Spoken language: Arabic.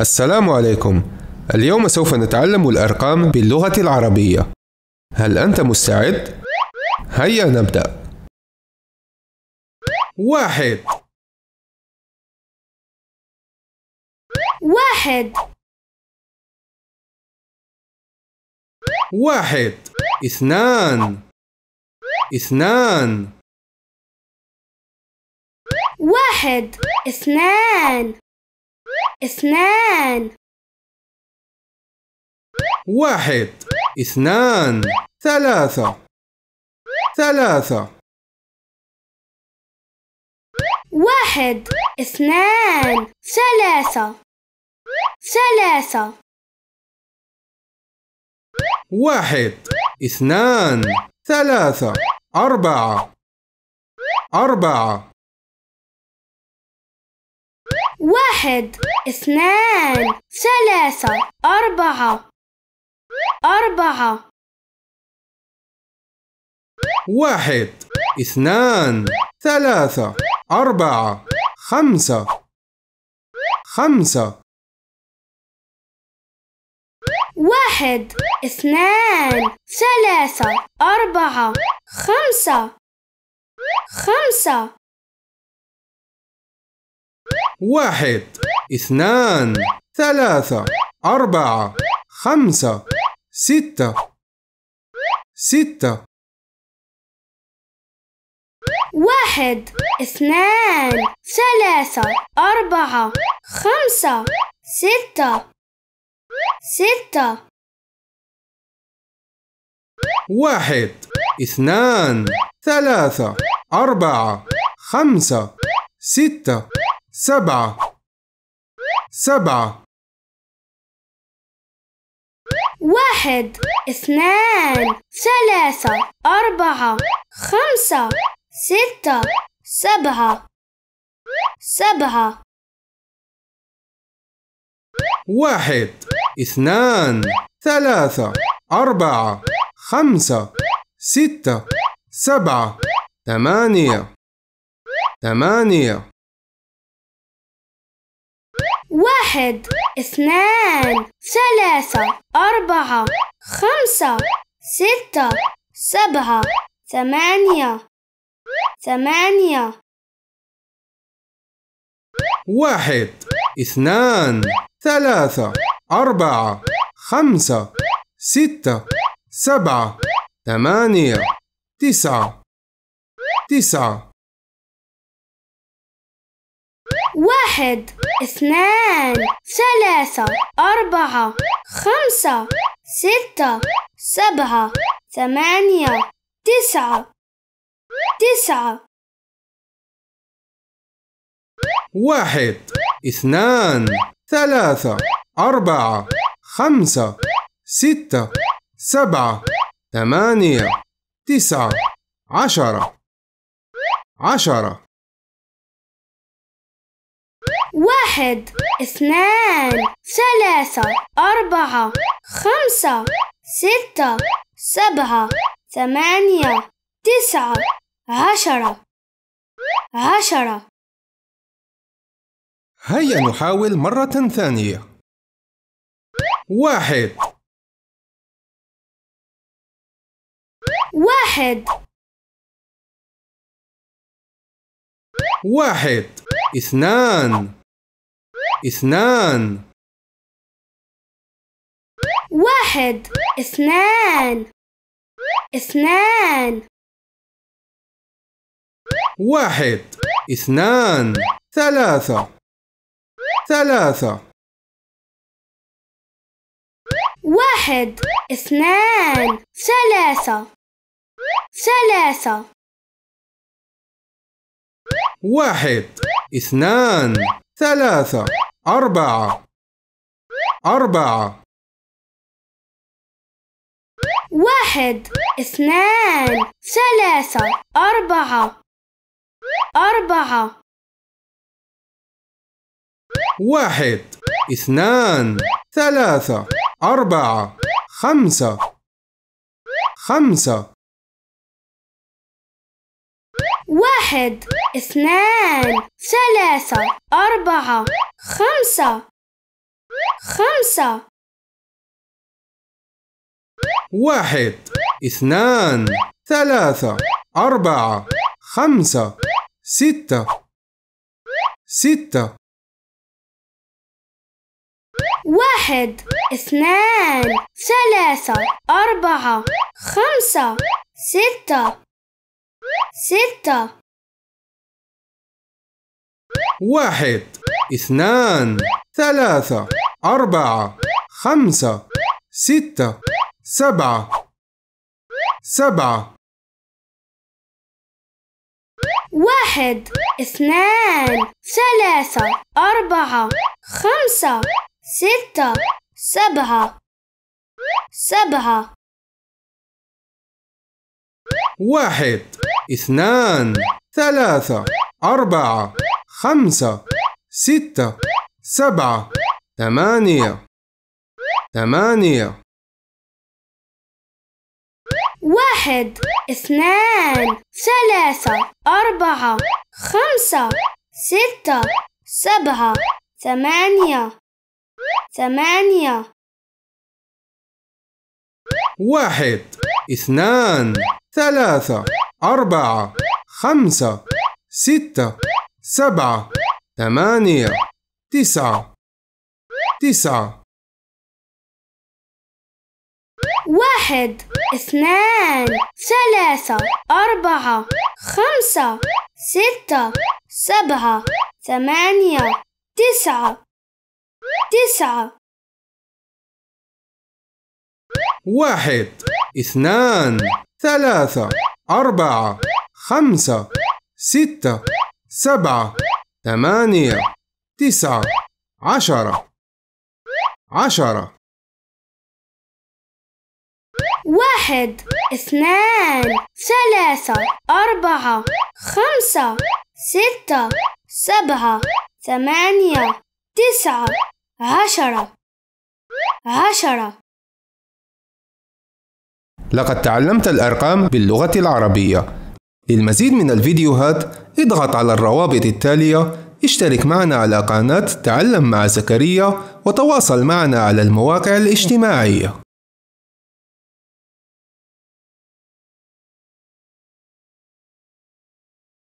السلام عليكم اليوم سوف نتعلم الأرقام باللغة العربية هل أنت مستعد؟ هيا نبدأ واحد واحد واحد اثنان اثنان واحد اثنان اثنان واحد اثنان ثلاثة ثلاثة واحد اثنان ثلاثة ثلاثة واحد اثنان ثلاثة أربعة أربعة واحد اثنان ثلاثة أربعة أربعة واحد اثنان ثلاثة أربعة خمسة خمسة واحد اثنان ثلاثة أربعة خمسة خمسة واحد اثنان ثلاثة أربعة خمسة ستة ستة واحد اثنان ثلاثة أربعة خمسة ستة ستة واحد اثنان ثلاثة أربعة خمسة ستة سبعة سبعة واحد اثنان ثلاثة أربعة خمسة ستة سبعة سبعة واحد اثنان ثلاثة أربعة خمسة ستة سبعة ثمانية ثمانية واحد اثنان ثلاثة أربعة خمسة ستة سبعة ثمانية ثمانية واحد اثنان ثلاثة أربعة خمسة ستة سبعة ثمانية تسعة تسعة واحد اثنان ثلاثة أربعة خمسة ستة سبعة ثمانية تسعة تسعة واحد اثنان ثلاثة أربعة خمسة ستة سبعة ثمانية تسعة عشرة عشرة واحد اثنان ثلاثة أربعة خمسة ستة سبعة ثمانية تسعة عشرة عشرة هيا نحاول مرة ثانية واحد واحد واحد اثنان اثنان واحد اثنان اثنان واحد اثنان ثلاثة ثلاثة واحد اثنان ثلاثة ثلاثة واحد اثنان ثلاثة أربعة أربعة واحد اثنان ثلاثة أربعة أربعة واحد اثنان ثلاثة أربعة خمسة خمسة واحد اثنان ثلاثة أربعة خمسة خمسة واحد اثنان ثلاثة أربعة خمسة ستة ستة واحد اثنان ثلاثة أربعة خمسة ستة ستة واحد اثنان ثلاثة أربعة خمسة ستة سبعة سبعة واحد اثنان ثلاثة أربعة خمسة ستة سبعة سبعة واحد اثنان ثلاثة أربعة خمسة ستة سبعة ثمانية ثمانية واحد اثنان ثلاثة أربعة خمسة ستة سبعة ثمانية ثمانية واحد اثنان ثلاثة أربعة خمسة ستة سبعة ثمانية تسعة تسعة واحد اثنان ثلاثة أربعة خمسة ستة سبعة ثمانية تسعة تسعة واحد اثنان ثلاثة أربعة خمسة ستة سبعة ثمانية تسعة عشرة عشرة واحد اثنان ثلاثة أربعة خمسة ستة سبعة ثمانية تسعة عشرة عشرة لقد تعلمت الأرقام باللغة العربية للمزيد من الفيديوهات اضغط على الروابط التالية اشترك معنا على قناة تعلم مع زكريا وتواصل معنا على المواقع الاجتماعية